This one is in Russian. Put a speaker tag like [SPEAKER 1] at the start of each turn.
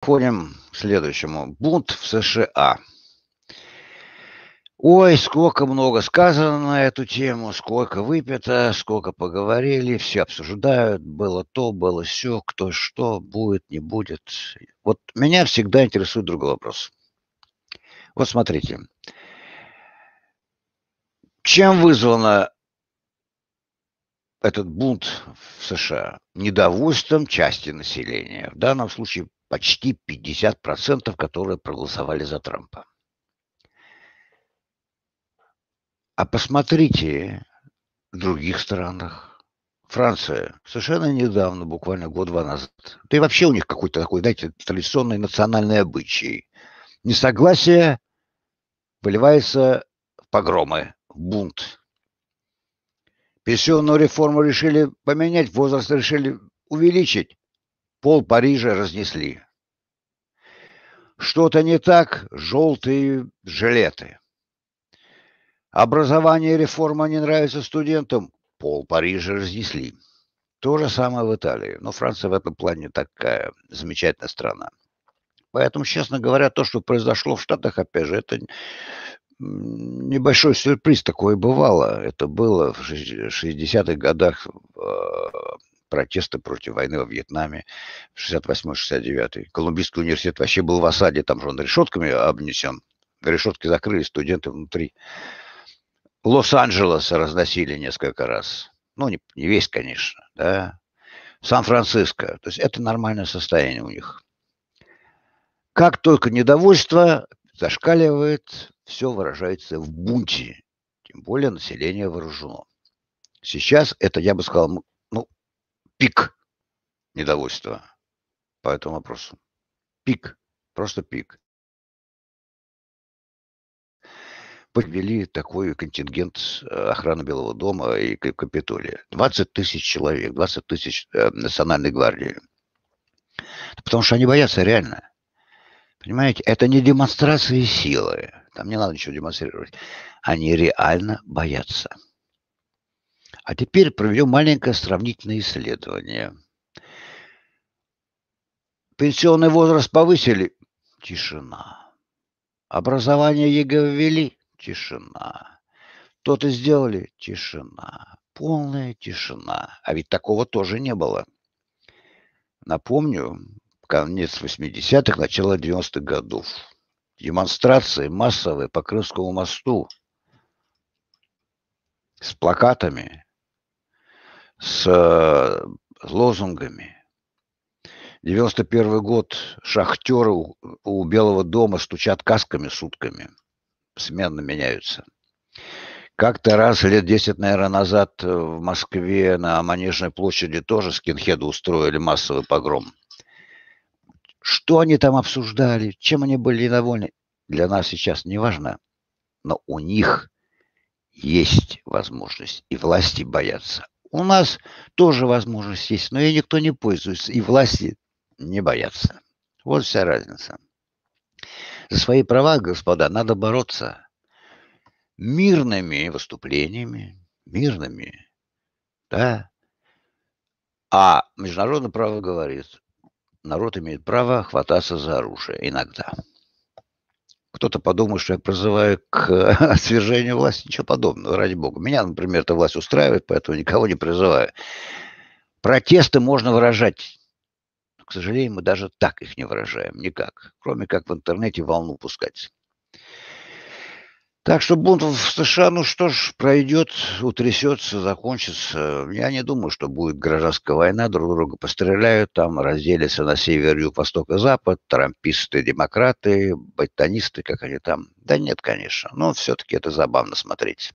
[SPEAKER 1] переходим к следующему. Бунт в США. Ой, сколько много сказано на эту тему, сколько выпито, сколько поговорили, все обсуждают, было то, было все, кто что, будет, не будет. Вот меня всегда интересует другой вопрос. Вот смотрите, чем вызвано этот бунт в США недовольством части населения. В данном случае почти 50%, которые проголосовали за Трампа. А посмотрите в других странах. Франция совершенно недавно, буквально год-два назад. Да и вообще у них какой-то такой, знаете, традиционный национальный обычай. Несогласие выливается в погромы, в бунт. Пенсионную реформу решили поменять, возраст решили увеличить. Пол Парижа разнесли. Что-то не так, желтые жилеты. Образование и реформа не нравится студентам, пол Парижа разнесли. То же самое в Италии, но Франция в этом плане такая замечательная страна. Поэтому, честно говоря, то, что произошло в Штатах, опять же, это небольшой сюрприз, такое бывало. Это было в 60-х годах э, протесты против войны во Вьетнаме 68-69. Колумбийский университет вообще был в осаде, там же он решетками обнесен. Решетки закрыли студенты внутри. Лос-Анджелес разносили несколько раз. Ну, не, не весь, конечно, да. Сан-Франциско. То есть это нормальное состояние у них. Как только недовольство зашкаливает, все выражается в бунте. Тем более население вооружено. Сейчас это, я бы сказал, пик недовольства по этому вопросу. Пик, просто пик. Подвели такой контингент э, охраны Белого дома и Капитолия. 20 тысяч человек, 20 тысяч э, национальной гвардии. Потому что они боятся реально. Понимаете, это не демонстрации силы. Там не надо ничего демонстрировать. Они реально боятся. А теперь проведем маленькое сравнительное исследование. Пенсионный возраст повысили? Тишина. Образование ЕГЭ ввели? Тишина. То-то сделали? Тишина. Полная тишина. А ведь такого тоже не было. Напомню, конец 80-х, начало 90-х годов. Демонстрации массовые по Крымскому мосту с плакатами Э, с лозунгами. 91 год шахтеры у, у Белого дома стучат касками сутками. Сменно меняются. Как-то раз, лет 10, наверное, назад э, в Москве на Манежной площади тоже скинхеды устроили массовый погром. Что они там обсуждали, чем они были недовольны, для нас сейчас не важно. Но у них есть возможность, и власти боятся. У нас тоже возможность есть, но ей никто не пользуется, и власти не боятся. Вот вся разница. За свои права, господа, надо бороться мирными выступлениями, мирными, да. А международное право говорит, народ имеет право хвататься за оружие иногда кто-то подумает, что я призываю к э, свержению власти. Ничего подобного, ради бога. Меня, например, эта власть устраивает, поэтому никого не призываю. Протесты можно выражать. к сожалению, мы даже так их не выражаем никак, кроме как в интернете волну пускать. Так что бунт в США, ну что ж, пройдет, утрясется, закончится. Я не думаю, что будет гражданская война, друг друга постреляют, там разделятся на север, юг, восток и запад, трамписты, демократы, байтонисты, как они там. Да нет, конечно, но все-таки это забавно смотреть.